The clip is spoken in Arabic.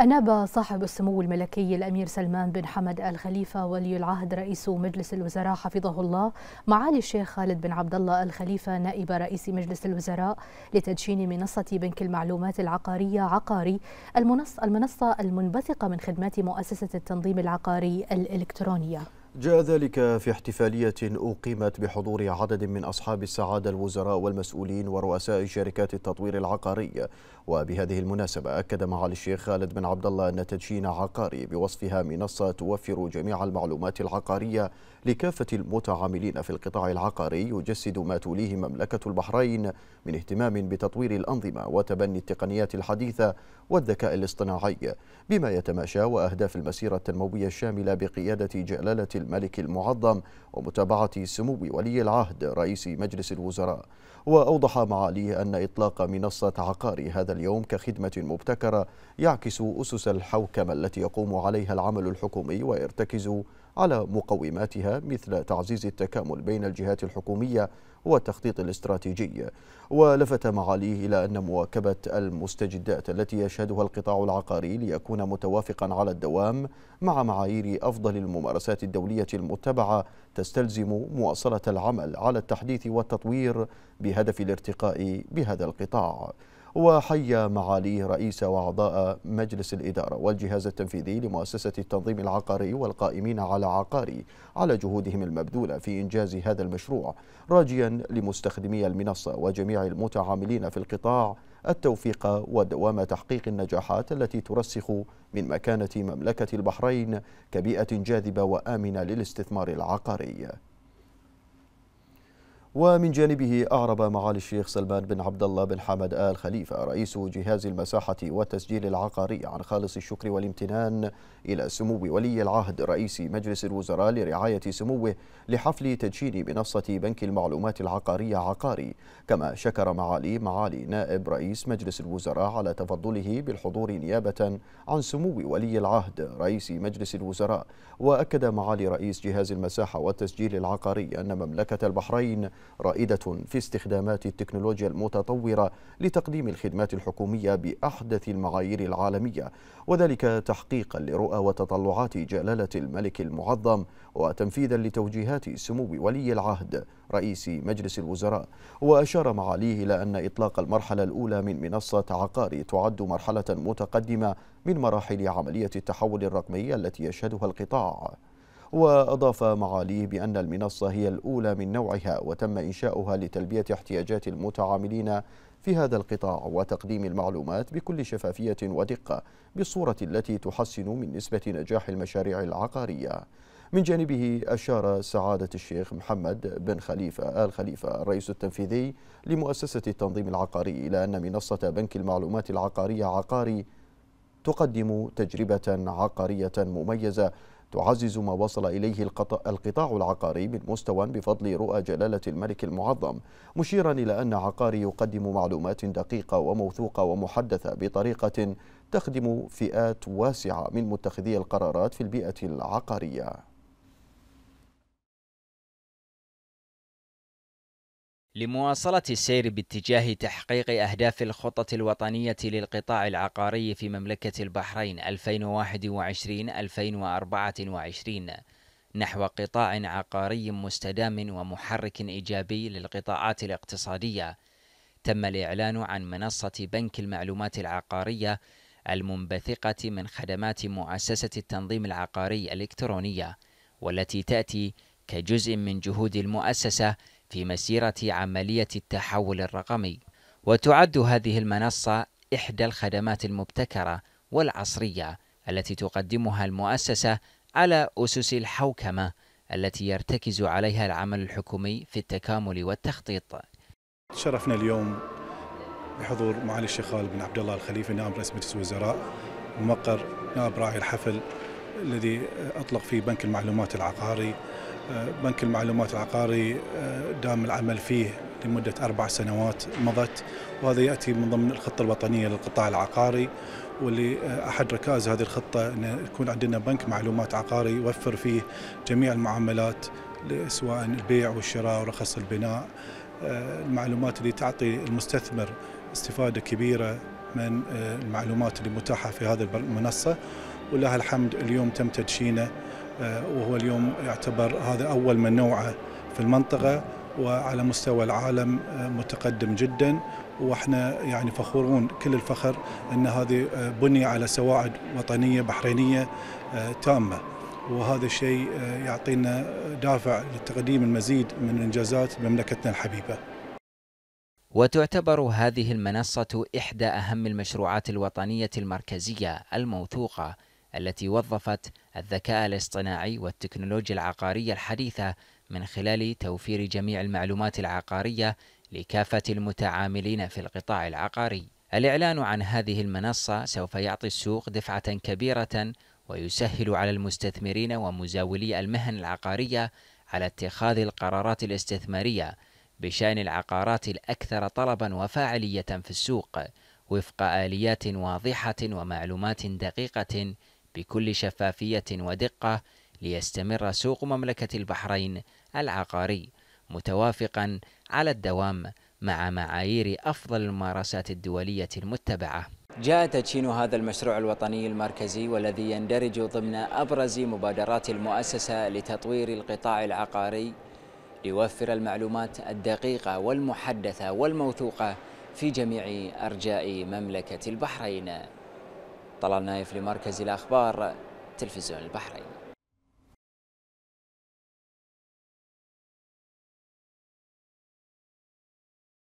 أناب صاحب السمو الملكي الأمير سلمان بن حمد آل خليفة ولي العهد رئيس مجلس الوزراء حفظه الله معالي الشيخ خالد بن عبد الله آل خليفة نائب رئيس مجلس الوزراء لتدشين منصة بنك المعلومات العقارية عقاري المنصة المنبثقة من خدمات مؤسسة التنظيم العقاري الإلكترونية جاء ذلك في احتفالية أقيمت بحضور عدد من أصحاب السعادة الوزراء والمسؤولين ورؤساء شركات التطوير العقاري وبهذه المناسبة أكد معالي الشيخ خالد بن عبد الله أن تدشين عقاري بوصفها منصة توفر جميع المعلومات العقارية لكافة المتعاملين في القطاع العقاري يجسد ما توليه مملكة البحرين من اهتمام بتطوير الأنظمة وتبني التقنيات الحديثة والذكاء الاصطناعي بما يتماشى وأهداف المسيرة التنموية الشاملة بقيادة جلالة الملك المعظم ومتابعة سمو ولي العهد رئيس مجلس الوزراء وأوضح معاليه أن إطلاق منصة عقاري هذا اليوم كخدمة مبتكرة يعكس أسس الحوكمة التي يقوم عليها العمل الحكومي ويرتكز على مقوماتها مثل تعزيز التكامل بين الجهات الحكومية والتخطيط الاستراتيجي ولفت معاليه إلى أن مواكبة المستجدات التي يشهدها القطاع العقاري ليكون متوافقا على الدوام مع معايير أفضل الممارسات الدولية المتبعة تستلزم مواصلة العمل على التحديث والتطوير بهدف الارتقاء بهذا القطاع وحيا معالي رئيس وأعضاء مجلس الإدارة والجهاز التنفيذي لمؤسسة التنظيم العقاري والقائمين على عقاري على جهودهم المبذولة في إنجاز هذا المشروع راجيا لمستخدمي المنصة وجميع المتعاملين في القطاع التوفيق ودوام تحقيق النجاحات التي ترسخ من مكانة مملكة البحرين كبيئة جاذبة وآمنة للاستثمار العقاري ومن جانبه أعرب معالي الشيخ سلمان بن عبد الله بن حمد آل خليفة رئيس جهاز المساحة والتسجيل العقاري عن خالص الشكر والامتنان إلى سمو ولي العهد رئيس مجلس الوزراء لرعاية سموه لحفل تدشين منصة بنك المعلومات العقارية عقاري كما شكر معالي معالي نائب رئيس مجلس الوزراء على تفضله بالحضور نيابة عن سمو ولي العهد رئيس مجلس الوزراء وأكد معالي رئيس جهاز المساحة والتسجيل العقاري أن مملكة البحرين رائدة في استخدامات التكنولوجيا المتطورة لتقديم الخدمات الحكومية بأحدث المعايير العالمية وذلك تحقيقا لرؤى وتطلعات جلالة الملك المعظم وتنفيذا لتوجيهات سمو ولي العهد رئيس مجلس الوزراء وأشار معاليه إلى أن إطلاق المرحلة الأولى من منصة عقاري تعد مرحلة متقدمة من مراحل عملية التحول الرقمي التي يشهدها القطاع وأضاف معاليه بأن المنصة هي الأولى من نوعها وتم إنشاؤها لتلبية احتياجات المتعاملين في هذا القطاع وتقديم المعلومات بكل شفافية ودقة بالصورة التي تحسن من نسبة نجاح المشاريع العقارية من جانبه أشار سعادة الشيخ محمد بن خليفة آل خليفة الرئيس التنفيذي لمؤسسة التنظيم العقاري إلى أن منصة بنك المعلومات العقارية عقاري تقدم تجربة عقارية مميزة تعزز ما وصل إليه القطاع العقاري من مستوى بفضل رؤى جلالة الملك المعظم مشيرا إلى أن عقاري يقدم معلومات دقيقة وموثوقة ومحدثة بطريقة تخدم فئات واسعة من متخذي القرارات في البيئة العقارية لمواصلة السير باتجاه تحقيق أهداف الخطة الوطنية للقطاع العقاري في مملكة البحرين 2021-2024 نحو قطاع عقاري مستدام ومحرك إيجابي للقطاعات الاقتصادية، تم الإعلان عن منصة بنك المعلومات العقارية المنبثقة من خدمات مؤسسة التنظيم العقاري الإلكترونية، والتي تأتي كجزء من جهود المؤسسة في مسيرة عملية التحول الرقمي وتعد هذه المنصة إحدى الخدمات المبتكرة والعصرية التي تقدمها المؤسسة على أسس الحوكمة التي يرتكز عليها العمل الحكومي في التكامل والتخطيط تشرفنا اليوم بحضور معالي الشيخ خالد بن عبد الله الخليفه نائب رئيس مجلس الوزراء ومقر نائب راعي الحفل الذي أطلق فيه بنك المعلومات العقاري آه، بنك المعلومات العقاري آه، دام العمل فيه لمدة أربع سنوات مضت وهذا يأتي من ضمن الخطة الوطنية للقطاع العقاري واللي آه، أحد ركائز هذه الخطة أن يكون عندنا بنك معلومات عقاري يوفر فيه جميع المعاملات سواء البيع والشراء ورخص البناء المعلومات اللي تعطي المستثمر استفادة كبيرة من المعلومات اللي متاحة في هذه المنصة ولله الحمد اليوم تم تدشينه آه، وهو اليوم يعتبر هذا أول من نوعه في المنطقة وعلى مستوى العالم آه، متقدم جدا واحنا يعني فخورون كل الفخر ان هذه آه، بني على سواعد وطنيه بحرينيه تامه وهذا الشيء يعطينا دافع لتقديم المزيد من انجازات مملكتنا الحبيبه. وتعتبر هذه المنصه احدى اهم المشروعات الوطنيه المركزيه الموثوقه التي وظفت الذكاء الاصطناعي والتكنولوجيا العقارية الحديثة من خلال توفير جميع المعلومات العقارية لكافة المتعاملين في القطاع العقاري. الإعلان عن هذه المنصة سوف يعطي السوق دفعة كبيرة ويسهل على المستثمرين ومزاولي المهن العقارية على اتخاذ القرارات الاستثمارية بشأن العقارات الأكثر طلبًا وفاعلية في السوق وفق آليات واضحة ومعلومات دقيقة بكل شفافية ودقة ليستمر سوق مملكة البحرين العقاري متوافقا على الدوام مع معايير أفضل الممارسات الدولية المتبعة جاء تدشين هذا المشروع الوطني المركزي والذي يندرج ضمن أبرز مبادرات المؤسسة لتطوير القطاع العقاري ليوفر المعلومات الدقيقة والمحدثة والموثوقة في جميع أرجاء مملكة البحرين طلال نايف لمركز الأخبار تلفزيون البحرين